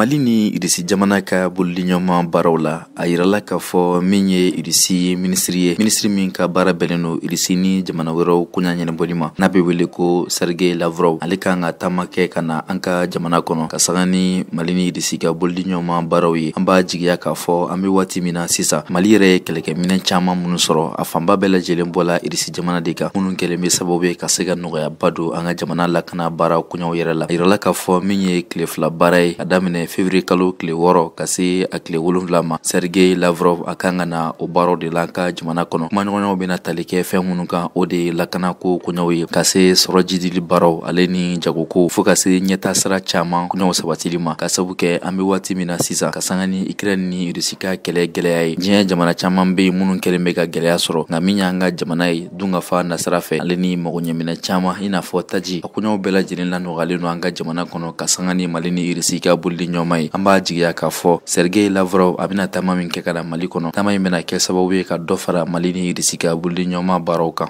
mali ni irisi jamana ka boliliɲɔgɔnma baaraw la a yirala k'a fɔ min ye irisi minisiri ye minisiri min ka baara bɛnnen do irisi ni jamana wɛrɛw koɲa ɲɛnabɔli ma n'a be wele ko sergei lavrov ale kan ka taama kɛ ka na an ka jamana kɔnɔ ka saga ni mali ni irisi ka boliliɲɔgɔnma baaraw ye an b'a jigiya k'a fɔ an be waati min na sisan mali yɛrɛ ye kɛlɛkɛminɛ caaman minnu sɔrɔ a fanba bɛɛ lajɛlen bɔla irisi jamana de kan minnu kɛlen be sababu ye ka se ka nɔgɔyaba don an ka jamana lakana baara koɲaw yɛrɛ la a yirala k'a fɔ min ye kile fila baara ye ka daminɛ fevriye kalo tile wɔɔrɔ ka se a tile wolonfila ma sergei lavrov a kan ka na o baaraw de la ka jamana kɔnɔ kumaɲɔgɔnyaw bena tali kɛ fɛɛn minnu kan o de ye lakana ko koɲaw ye ka se sɔrɔ jidili baaraw ale ni jagoko fɔɔ ka se ɲɛta sira caaman koɲaw sabatili ma ka sabu kɛ an be waati min na sisan ka sanga ni ukraine ni rusi ka kɛlɛ gwɛlɛya ye diɲɛ jamana caaman be yen minnu kɛlen be ka gwɛlɛya sɔrɔ nka min y'an ka jamana ye dun ka fa nasira fɛ ale ni magoɲɛminɛ caaman i n'a fɔ taji a koɲaw bɛɛ lajɛlen la no an ka jamana kɔnɔ ka sanga ni mali ni irisi ka bolili ɲɔgɔnma ye an b'a jigiya k'a fɔ sergei lavrov a bena taama min kɛ ka na mali kɔnɔ taama in bena kɛ sababu ye ka dɔ fara mali ni irisi ka wuli ɲɔgɔnma baaraw kan